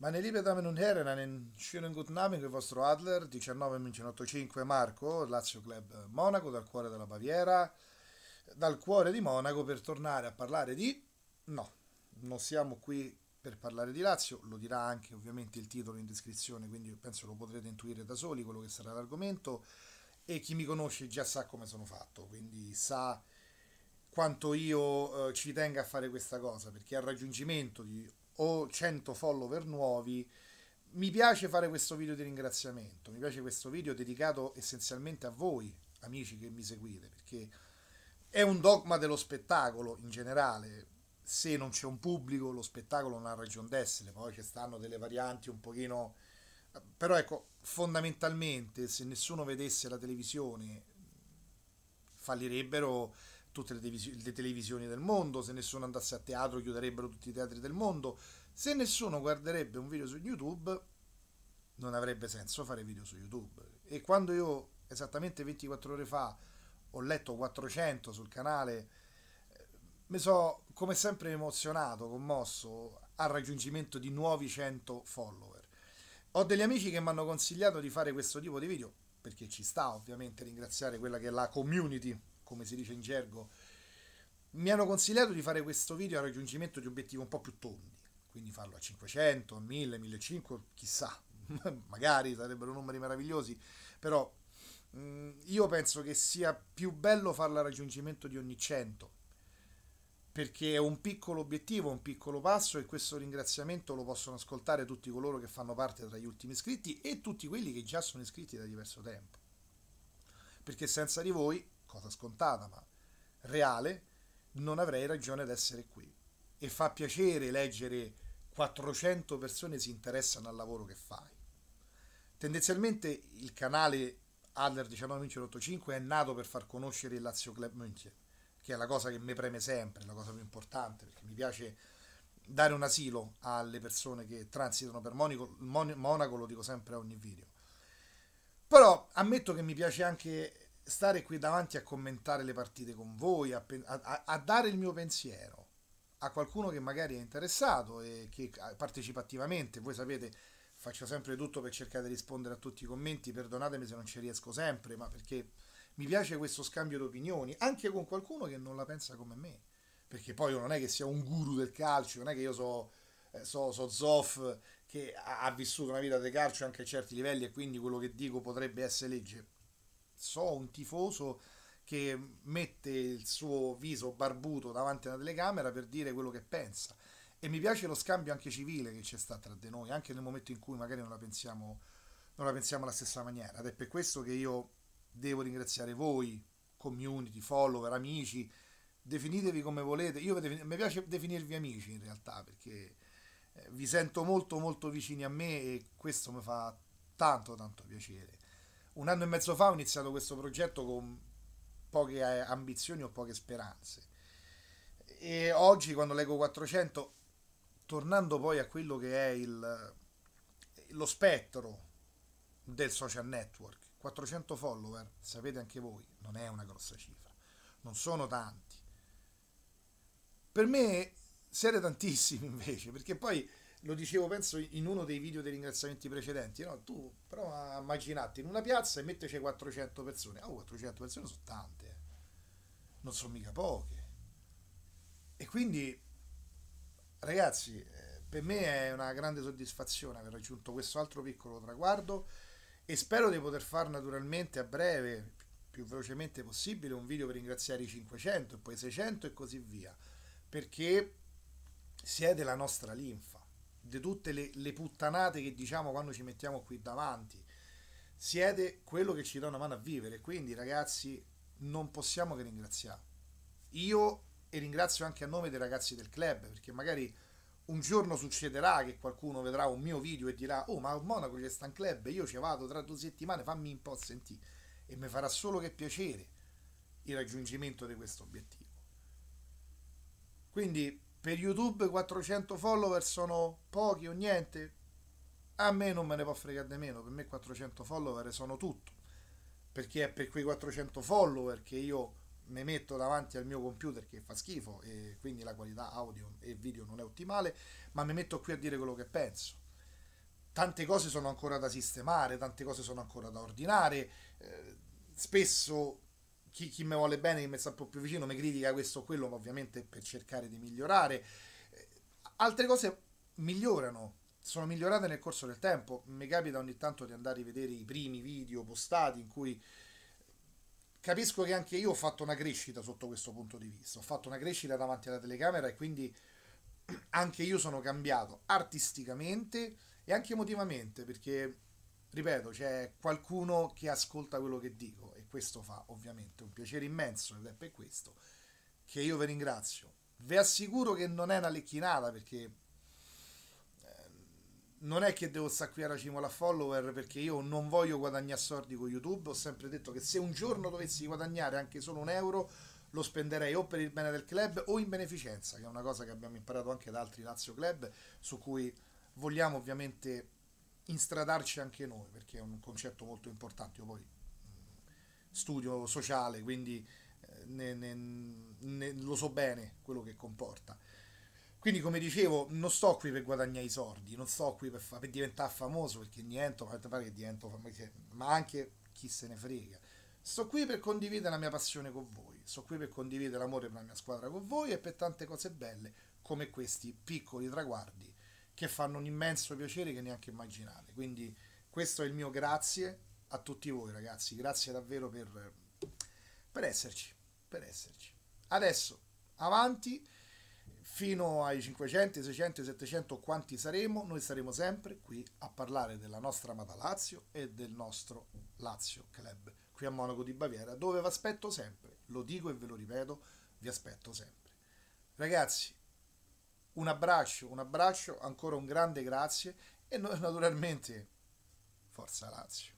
Meine liebe Damen und Herren, einen schönen guten Abend, il vostro Adler, 19.85 Marco, Lazio Club eh, Monaco, dal cuore della Baviera, dal cuore di Monaco per tornare a parlare di... No, non siamo qui per parlare di Lazio, lo dirà anche ovviamente il titolo in descrizione, quindi penso lo potrete intuire da soli quello che sarà l'argomento e chi mi conosce già sa come sono fatto, quindi sa quanto io eh, ci tenga a fare questa cosa, perché al raggiungimento di o 100 follower nuovi mi piace fare questo video di ringraziamento, mi piace questo video dedicato essenzialmente a voi, amici che mi seguite, perché è un dogma dello spettacolo in generale. Se non c'è un pubblico, lo spettacolo non ha ragione d'essere, poi ci stanno delle varianti un pochino però ecco, fondamentalmente se nessuno vedesse la televisione fallirebbero tutte le, televisioni, le televisioni del mondo, se nessuno andasse a teatro chiuderebbero tutti i teatri del mondo, se nessuno guarderebbe un video su YouTube non avrebbe senso fare video su YouTube. E quando io esattamente 24 ore fa ho letto 400 sul canale, eh, mi sono come sempre emozionato, commosso al raggiungimento di nuovi 100 follower. Ho degli amici che mi hanno consigliato di fare questo tipo di video, perché ci sta ovviamente ringraziare quella che è la community come si dice in gergo, mi hanno consigliato di fare questo video a raggiungimento di obiettivi un po' più tondi, quindi farlo a 500, 1000, 1500, chissà, magari sarebbero numeri meravigliosi, però mm, io penso che sia più bello farlo a raggiungimento di ogni 100, perché è un piccolo obiettivo, un piccolo passo e questo ringraziamento lo possono ascoltare tutti coloro che fanno parte tra gli ultimi iscritti e tutti quelli che già sono iscritti da diverso tempo. Perché senza di voi cosa scontata ma reale, non avrei ragione ad essere qui. E fa piacere leggere 400 persone si interessano al lavoro che fai. Tendenzialmente il canale Adler 1985 è nato per far conoscere il Lazio Club München, che è la cosa che mi preme sempre, la cosa più importante, perché mi piace dare un asilo alle persone che transitano per Monaco, Monaco lo dico sempre a ogni video. Però ammetto che mi piace anche stare qui davanti a commentare le partite con voi, a, a, a dare il mio pensiero a qualcuno che magari è interessato e che partecipa attivamente, voi sapete faccio sempre tutto per cercare di rispondere a tutti i commenti, perdonatemi se non ci riesco sempre, ma perché mi piace questo scambio di opinioni, anche con qualcuno che non la pensa come me, perché poi io non è che sia un guru del calcio, non è che io so, eh, so, so Zoff che ha, vissuto una vita di calcio anche a certi livelli e quindi quello che dico potrebbe essere legge, so un tifoso che mette il suo viso barbuto davanti alla telecamera per dire quello che pensa. E mi piace lo scambio anche civile che c'è sta tra di noi, anche nel momento in cui magari non la pensiamo, non la pensiamo alla stessa maniera. Ed è per questo che io devo ringraziare voi, community, follower, amici, definitevi come volete. Io mi piace definirvi amici in realtà perché eh, vi sento molto molto vicini a me e questo mi fa tanto tanto piacere un anno e mezzo fa ho iniziato questo progetto con poche eh, ambizioni o poche speranze. E oggi, quando leggo 400, tornando poi a quello che è il, lo spettro del social network, 400 follower, sapete anche voi, non è una grossa cifra, non sono tanti. Per me siete tantissimi invece, perché poi lo dicevo penso in uno dei video dei ringraziamenti precedenti, no? tu prova a in una piazza e metteci 400 persone, oh 400 persone sono tante, eh. non sono mica poche. E quindi ragazzi, eh, per me è una grande soddisfazione aver raggiunto questo altro piccolo traguardo e spero di poter fare naturalmente a breve, più velocemente possibile, un video per ringraziare i 500 e poi 600 e così via, perché siete la nostra linfa di tutte le, le, puttanate che diciamo quando ci mettiamo qui davanti. Siete quello che ci dà una mano a vivere, quindi ragazzi non possiamo che ringraziare. Io e ringrazio anche a nome dei ragazzi del club, perché magari un giorno succederà che qualcuno vedrà un mio video e dirà oh ma a Monaco c'è sta un club, io ci vado tra due settimane, fammi un po' sentire. E mi farà solo che piacere il raggiungimento di questo obiettivo. Quindi per YouTube 400 follower sono pochi o niente? A me non me ne può fregare di meno, per me 400 follower sono tutto, perché è per quei 400 follower che io mi metto davanti al mio computer che fa schifo e quindi la qualità audio e video non è ottimale, ma mi metto qui a dire quello che penso. Tante cose sono ancora da sistemare, tante cose sono ancora da ordinare, eh, spesso chi, chi mi vuole bene, chi mi sta un po' più vicino, mi critica questo o quello, ma ovviamente per cercare di migliorare. Eh, altre cose migliorano, sono migliorate nel corso del tempo. Mi capita ogni tanto di andare a vedere i primi video postati in cui capisco che anche io ho fatto una crescita sotto questo punto di vista. Ho fatto una crescita davanti alla telecamera e quindi anche io sono cambiato artisticamente e anche emotivamente perché ripeto, c'è qualcuno che ascolta quello che dico e questo fa ovviamente un piacere immenso ed è per questo che io vi ringrazio. Vi assicuro che non è una lecchinata perché ehm, non è che devo stare qui a racimo la follower perché io non voglio guadagnare soldi con YouTube, ho sempre detto che se un giorno dovessi guadagnare anche solo un euro lo spenderei o per il bene del club o in beneficenza, che è una cosa che abbiamo imparato anche da altri Lazio Club su cui vogliamo ovviamente instradarci anche noi, perché è un concetto molto importante. Io poi mm, studio sociale, quindi eh, ne, ne, ne, lo so bene quello che comporta. Quindi, come dicevo, non sto qui per guadagnare i soldi, non sto qui per, fa- per diventare famoso, perché niente, che divento famoso, ma anche chi se ne frega. Sto qui per condividere la mia passione con voi, sto qui per condividere l'amore per la mia squadra con voi e per tante cose belle come questi piccoli traguardi che fanno un immenso piacere che neanche immaginate. Quindi questo è il mio grazie a tutti voi ragazzi, grazie davvero per, per esserci, per esserci. Adesso, avanti fino ai 500, 600, 700, quanti saremo, noi saremo sempre qui a parlare della nostra amata Lazio e del nostro Lazio Club qui a Monaco di Baviera, dove vi aspetto sempre, lo dico e ve lo ripeto, vi aspetto sempre. Ragazzi, un abbraccio, un abbraccio, ancora un grande grazie e noi naturalmente forza Lazio.